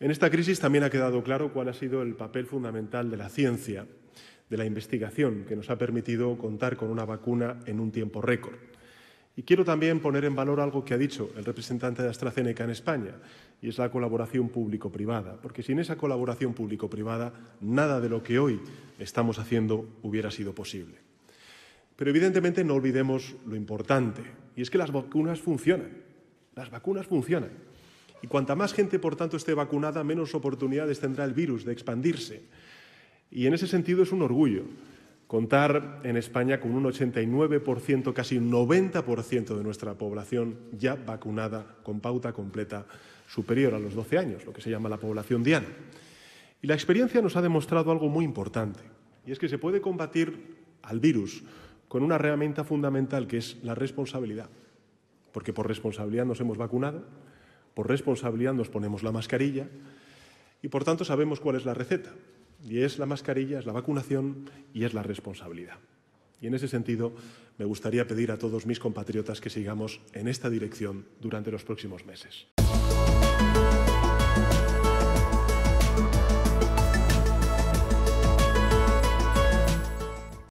En esta crisis también ha quedado claro cuál ha sido el papel fundamental de la ciencia, de la investigación, que nos ha permitido contar con una vacuna en un tiempo récord. Y quiero también poner en valor algo que ha dicho el representante de AstraZeneca en España, y es la colaboración público-privada, porque sin esa colaboración público-privada nada de lo que hoy estamos haciendo hubiera sido posible. Pero evidentemente no olvidemos lo importante, y es que las vacunas funcionan, las vacunas funcionan. Y cuanta más gente, por tanto, esté vacunada, menos oportunidades tendrá el virus de expandirse. Y en ese sentido es un orgullo contar en España con un 89%, casi un 90% de nuestra población ya vacunada con pauta completa superior a los 12 años, lo que se llama la población diana. Y la experiencia nos ha demostrado algo muy importante, y es que se puede combatir al virus con una herramienta fundamental que es la responsabilidad, porque por responsabilidad nos hemos vacunado, por responsabilidad nos ponemos la mascarilla y por tanto sabemos cuál es la receta. Y es la mascarilla, es la vacunación y es la responsabilidad. Y en ese sentido me gustaría pedir a todos mis compatriotas que sigamos en esta dirección durante los próximos meses.